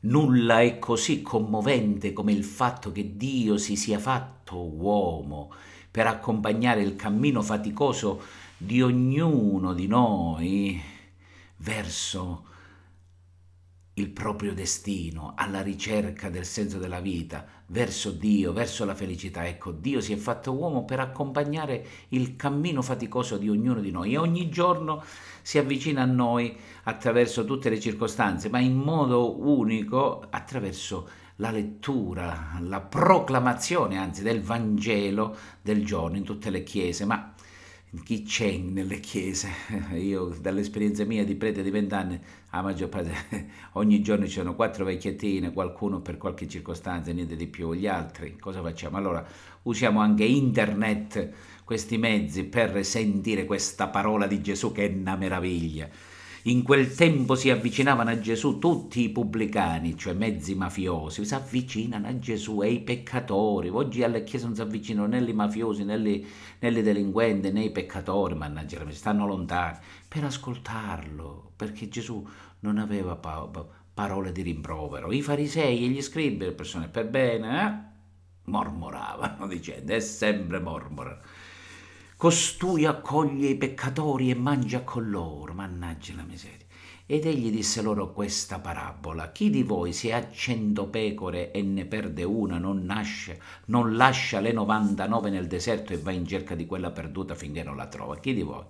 Nulla è così commovente come il fatto che Dio si sia fatto uomo per accompagnare il cammino faticoso di ognuno di noi verso il proprio destino, alla ricerca del senso della vita, verso Dio, verso la felicità. Ecco, Dio si è fatto uomo per accompagnare il cammino faticoso di ognuno di noi e ogni giorno si avvicina a noi attraverso tutte le circostanze, ma in modo unico attraverso la lettura, la proclamazione anzi del Vangelo del giorno in tutte le chiese, ma chi c'è nelle chiese. Io dall'esperienza mia di prete di vent'anni, la maggior parte, ogni giorno ci sono quattro vecchiettine, qualcuno per qualche circostanza, niente di più, gli altri. Cosa facciamo? Allora usiamo anche internet, questi mezzi per sentire questa parola di Gesù che è una meraviglia. In quel tempo si avvicinavano a Gesù tutti i pubblicani, cioè mezzi mafiosi, si avvicinano a Gesù e i peccatori. Oggi alle chiese non si avvicinano né i mafiosi, né i delinquenti, né i peccatori, mannaggia, stanno lontani, per ascoltarlo, perché Gesù non aveva pa parole di rimprovero. I farisei e gli scribi, le persone per bene, eh? mormoravano dicendo, e sempre mormorano. Costui accoglie i peccatori e mangia con loro, mannaggia la miseria. Ed egli disse loro questa parabola, chi di voi se ha cento pecore e ne perde una non nasce, non lascia le 99 nel deserto e va in cerca di quella perduta finché non la trova, chi di voi?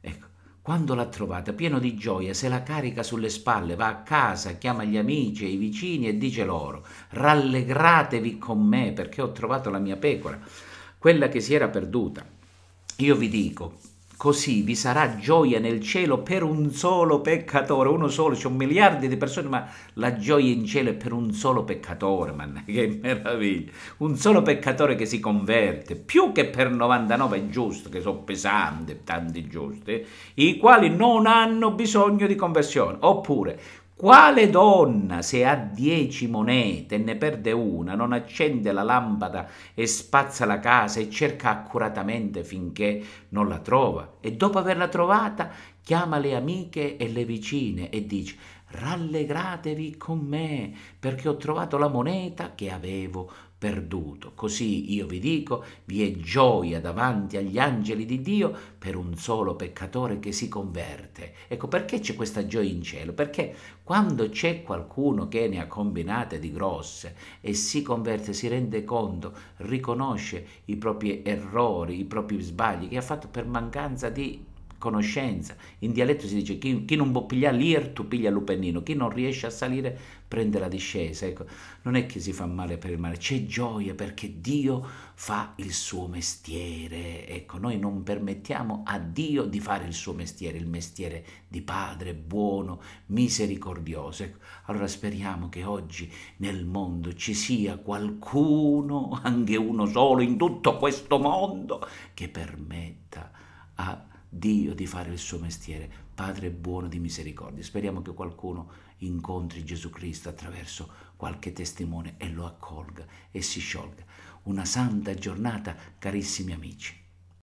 Ecco, quando l'ha trovata, pieno di gioia, se la carica sulle spalle, va a casa, chiama gli amici e i vicini e dice loro, rallegratevi con me perché ho trovato la mia pecora, quella che si era perduta io vi dico, così vi sarà gioia nel cielo per un solo peccatore, uno solo, c'è un miliardo di persone, ma la gioia in cielo è per un solo peccatore, man, che meraviglia, un solo peccatore che si converte, più che per 99 è giusto, che sono pesanti, tanti giusti, i quali non hanno bisogno di conversione, oppure quale donna, se ha dieci monete e ne perde una, non accende la lampada e spazza la casa e cerca accuratamente finché non la trova e dopo averla trovata chiama le amiche e le vicine e dice rallegratevi con me perché ho trovato la moneta che avevo perduto. Così io vi dico, vi è gioia davanti agli angeli di Dio per un solo peccatore che si converte. Ecco perché c'è questa gioia in cielo? Perché quando c'è qualcuno che ne ha combinate di grosse e si converte, si rende conto, riconosce i propri errori, i propri sbagli che ha fatto per mancanza di conoscenza. In dialetto si dice chi, chi non può pigliare l'irto piglia l'upennino, chi non riesce a salire prende la discesa. Ecco, non è che si fa male per il male, c'è gioia perché Dio fa il suo mestiere. Ecco, noi non permettiamo a Dio di fare il suo mestiere, il mestiere di Padre buono, misericordioso. Ecco, allora speriamo che oggi nel mondo ci sia qualcuno, anche uno solo in tutto questo mondo, che permetta a Dio di fare il suo mestiere, Padre buono di misericordia. Speriamo che qualcuno incontri Gesù Cristo attraverso qualche testimone e lo accolga e si sciolga. Una santa giornata, carissimi amici.